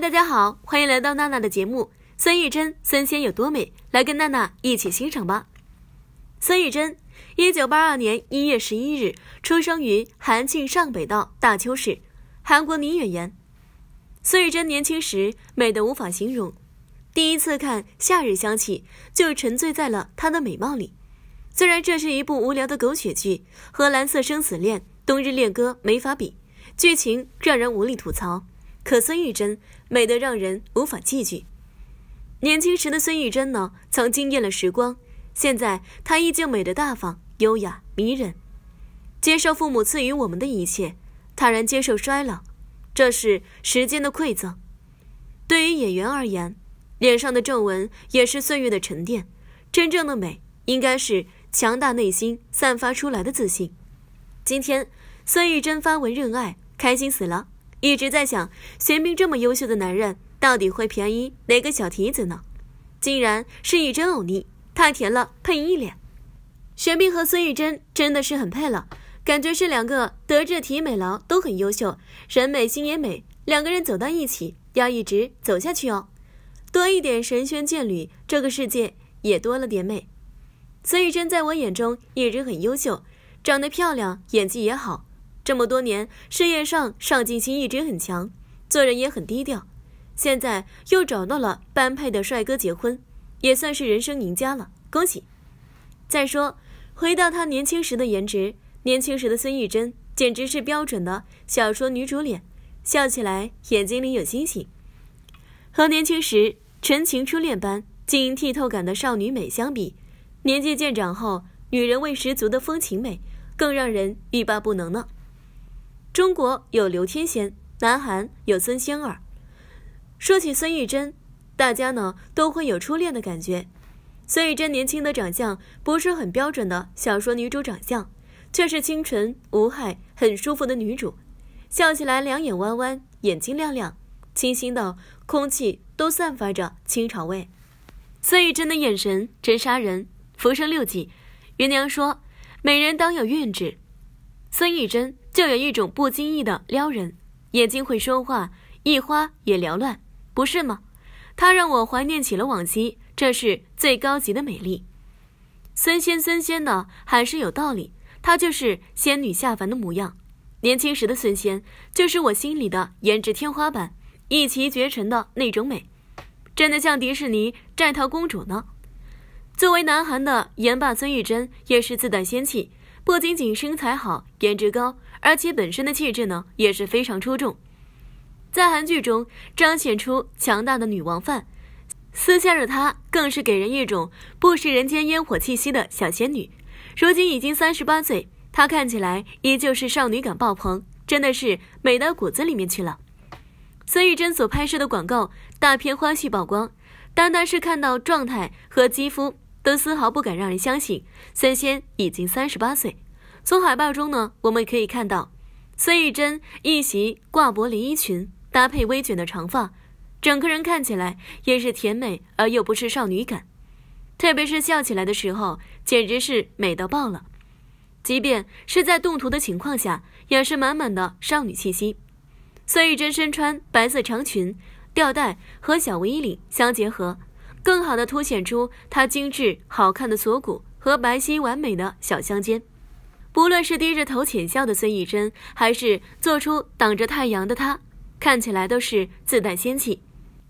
大家好，欢迎来到娜娜的节目。孙艺珍，孙仙有多美？来跟娜娜一起欣赏吧。孙艺珍，1982年1月11日出生于韩庆尚北道大邱市，韩国女演员。孙艺珍年轻时美的无法形容，第一次看《夏日香气》就沉醉在了她的美貌里。虽然这是一部无聊的狗血剧，和《蓝色生死恋》《冬日恋歌》没法比，剧情让人无力吐槽。可孙玉珍美得让人无法拒绝。年轻时的孙玉珍呢，曾惊艳了时光。现在她依旧美得大方、优雅、迷人。接受父母赐予我们的一切，坦然接受衰老，这是时间的馈赠。对于演员而言，脸上的皱纹也是岁月的沉淀。真正的美，应该是强大内心散发出来的自信。今天，孙玉珍发文认爱，开心死了。一直在想，玄彬这么优秀的男人，到底会便宜哪个小蹄子呢？竟然是一贞欧尼，太甜了，配一脸。玄彬和孙艺珍真的是很配了，感觉是两个德智体美劳都很优秀，人美心也美，两个人走到一起，要一直走下去哦。多一点神仙眷侣，这个世界也多了点美。孙艺珍在我眼中一直很优秀，长得漂亮，演技也好。这么多年，事业上上进心一直很强，做人也很低调。现在又找到了般配的帅哥结婚，也算是人生赢家了，恭喜！再说，回到她年轻时的颜值，年轻时的孙艺珍简直是标准的“小说女主脸”，笑起来眼睛里有星星，和年轻时纯情初恋般晶莹剔透感的少女美相比，年纪渐长后，女人味十足的风情美，更让人欲罢不能呢。中国有刘天仙，南韩有孙仙儿。说起孙玉珍，大家呢都会有初恋的感觉。孙玉珍年轻的长相不是很标准的小说女主长相，却是清纯无害、很舒服的女主，笑起来两眼弯弯，眼睛亮亮，清新的空气都散发着清朝味。孙玉珍的眼神真杀人，《浮生六记》芸娘说：“美人当有韵致。”孙玉珍。就有一种不经意的撩人，眼睛会说话，一花也缭乱，不是吗？它让我怀念起了往昔，这是最高级的美丽。孙仙孙仙的还是有道理，她就是仙女下凡的模样。年轻时的孙仙就是我心里的颜值天花板，一骑绝尘的那种美，真的像迪士尼《摘桃公主》呢。作为南韩的颜霸孙艺珍，也是自带仙气。不仅仅身材好、颜值高，而且本身的气质呢也是非常出众，在韩剧中彰显出强大的女王范。私下的她更是给人一种不食人间烟火气息的小仙女。如今已经三十八岁，她看起来依旧是少女感爆棚，真的是美到骨子里面去了。孙艺珍所拍摄的广告大片花絮曝光，单单是看到状态和肌肤。都丝毫不敢让人相信，三仙已经三十八岁。从海报中呢，我们可以看到，孙艺珍一袭挂脖连衣裙，搭配微卷的长发，整个人看起来也是甜美而又不失少女感。特别是笑起来的时候，简直是美到爆了。即便是在动图的情况下，也是满满的少女气息。孙艺珍身穿白色长裙，吊带和小 V 领相结合。更好的凸显出她精致好看的锁骨和白皙完美的小香肩，不论是低着头浅笑的孙艺珍，还是做出挡着太阳的她，看起来都是自带仙气。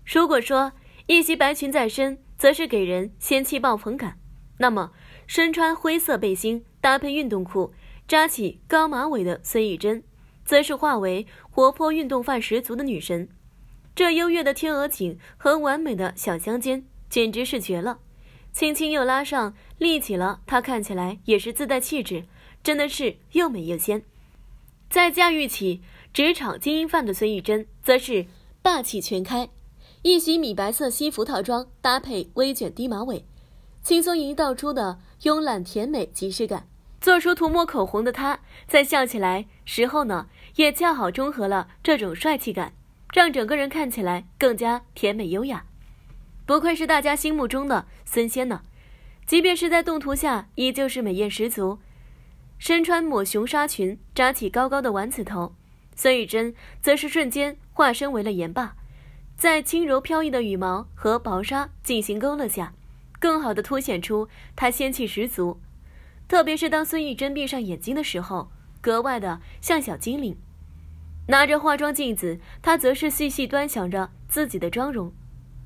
如果说一袭白裙在身，则是给人仙气爆棚感，那么身穿灰色背心搭配运动裤，扎起高马尾的孙艺珍，则是化为活泼运动范十足的女神。这优越的天鹅颈和完美的小香肩。简直是绝了！轻轻又拉上立起了，她看起来也是自带气质，真的是又美又仙。再驾驭起职场精英范的孙艺珍，则是霸气全开。一袭米白色西服套装搭配微卷低马尾，轻松营造出的慵懒甜美即视感。做出涂抹口红的她，在笑起来时候呢，也恰好中和了这种帅气感，让整个人看起来更加甜美优雅。不愧是大家心目中的孙仙呢，即便是在动图下，依旧是美艳十足。身穿抹胸纱裙，扎起高高的丸子头，孙玉珍则是瞬间化身为了盐霸，在轻柔飘逸的羽毛和薄纱进行勾勒下，更好的凸显出她仙气十足。特别是当孙玉珍闭上眼睛的时候，格外的像小精灵。拿着化妆镜子，她则是细细端详着自己的妆容，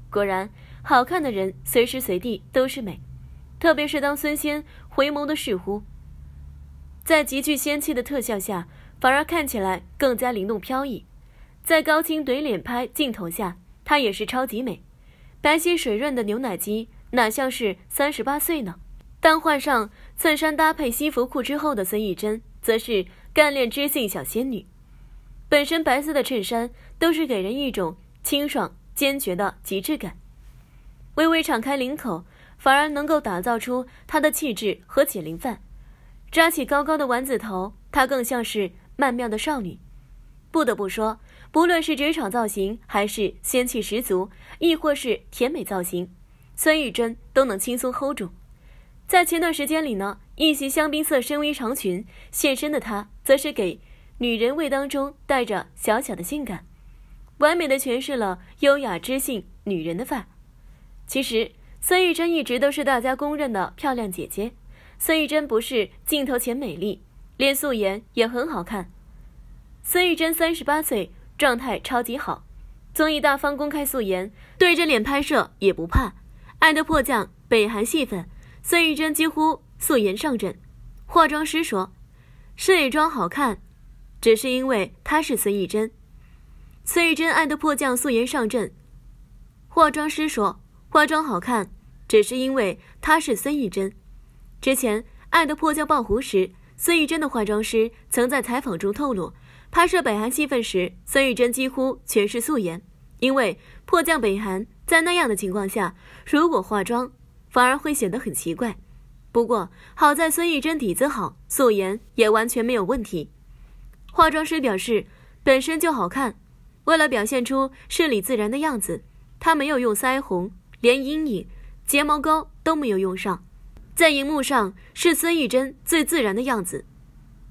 果然。好看的人随时随地都是美，特别是当孙仙回眸的时候，在极具仙气的特效下，反而看起来更加灵动飘逸。在高清怼脸拍镜头下，她也是超级美，白皙水润的牛奶肌哪像是三十八岁呢？但换上衬衫搭配西服裤之后的孙艺珍，则是干练知性小仙女。本身白色的衬衫都是给人一种清爽坚决的极致感。微微敞开领口，反而能够打造出她的气质和减龄范。扎起高高的丸子头，她更像是曼妙的少女。不得不说，不论是职场造型，还是仙气十足，亦或是甜美造型，孙艺珍都能轻松 hold 住。在前段时间里呢，一袭香槟色深 V 长裙现身的她，则是给女人味当中带着小小的性感，完美的诠释了优雅知性女人的范儿。其实孙艺珍一直都是大家公认的漂亮姐姐。孙艺珍不是镜头前美丽，练素颜也很好看。孙艺珍三十八岁，状态超级好，综艺大方公开素颜，对着脸拍摄也不怕。《爱的迫降》北韩戏份，孙艺珍几乎素颜上阵。化妆师说，摄影妆好看，只是因为她是孙艺珍。孙艺珍《爱的迫降》素颜上阵，化妆师说。化妆好看，只是因为她是孙艺珍。之前《爱的迫降》爆红时，孙艺珍的化妆师曾在采访中透露，拍摄北韩戏份时，孙艺珍几乎全是素颜，因为迫降北韩，在那样的情况下，如果化妆，反而会显得很奇怪。不过好在孙艺珍底子好，素颜也完全没有问题。化妆师表示，本身就好看，为了表现出顺理自然的样子，她没有用腮红。连阴影、睫毛膏都没有用上，在荧幕上是孙艺珍最自然的样子。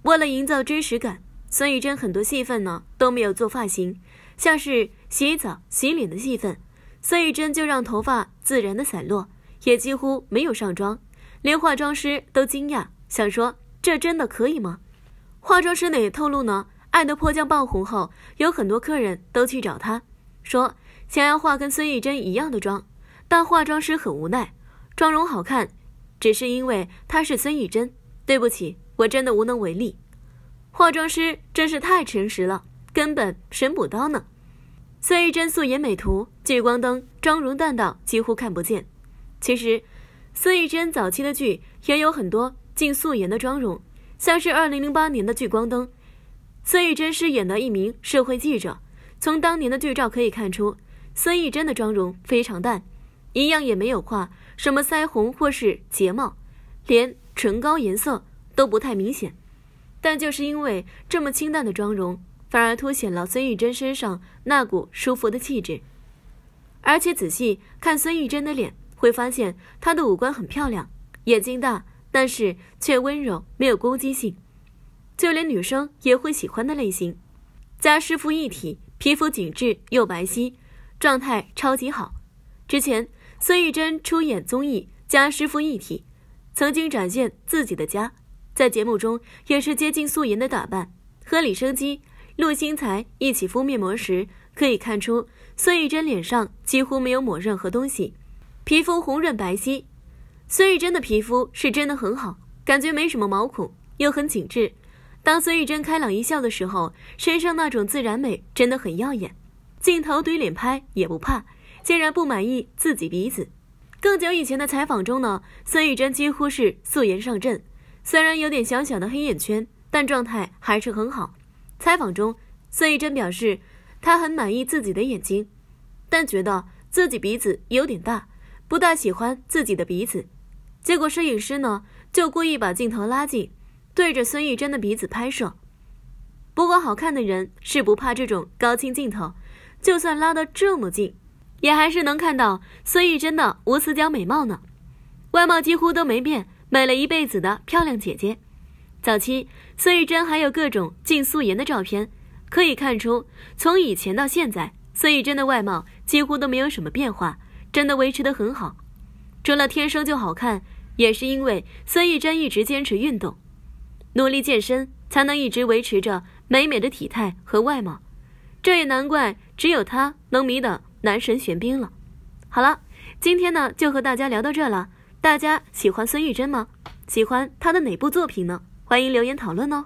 为了营造真实感，孙艺珍很多戏份呢都没有做发型，像是洗澡、洗脸的戏份，孙艺珍就让头发自然的散落，也几乎没有上妆，连化妆师都惊讶，想说这真的可以吗？化妆师也透露呢，《爱的迫降》爆红后，有很多客人都去找他，说想要画跟孙艺珍一样的妆。但化妆师很无奈，妆容好看，只是因为她是孙艺珍。对不起，我真的无能为力。化妆师真是太诚实了，根本神补刀呢。孙艺珍素颜美图，《聚光灯》妆容淡到几乎看不见。其实，孙艺珍早期的剧也有很多近素颜的妆容，像是二零零八年的《聚光灯》，孙艺珍饰演的一名社会记者。从当年的剧照可以看出，孙艺珍的妆容非常淡。一样也没有画什么腮红或是睫毛，连唇膏颜色都不太明显。但就是因为这么清淡的妆容，反而凸显了孙艺珍身上那股舒服的气质。而且仔细看孙艺珍的脸，会发现她的五官很漂亮，眼睛大，但是却温柔，没有攻击性，就连女生也会喜欢的类型。加湿肤一体，皮肤紧致又白皙，状态超级好。之前。孙艺珍出演综艺家师傅一体，曾经展现自己的家，在节目中也是接近素颜的打扮。和李生基、陆星材一起敷面膜时，可以看出孙艺珍脸上几乎没有抹任何东西，皮肤红润白皙。孙艺珍的皮肤是真的很好，感觉没什么毛孔，又很紧致。当孙艺珍开朗一笑的时候，身上那种自然美真的很耀眼，镜头怼脸拍也不怕。竟然不满意自己鼻子。更久以前的采访中呢，孙艺珍几乎是素颜上阵，虽然有点小小的黑眼圈，但状态还是很好。采访中，孙艺珍表示她很满意自己的眼睛，但觉得自己鼻子有点大，不大喜欢自己的鼻子。结果摄影师呢就故意把镜头拉近，对着孙艺珍的鼻子拍摄。不过好看的人是不怕这种高清镜头，就算拉得这么近。也还是能看到孙玉珍的无死角美貌呢，外貌几乎都没变，美了一辈子的漂亮姐姐。早期孙玉珍还有各种禁素颜的照片，可以看出从以前到现在，孙玉珍的外貌几乎都没有什么变化，真的维持得很好。除了天生就好看，也是因为孙玉珍一直坚持运动，努力健身，才能一直维持着美美的体态和外貌。这也难怪，只有她能迷倒。男神玄彬了，好了，今天呢就和大家聊到这了。大家喜欢孙玉珍吗？喜欢她的哪部作品呢？欢迎留言讨论哦。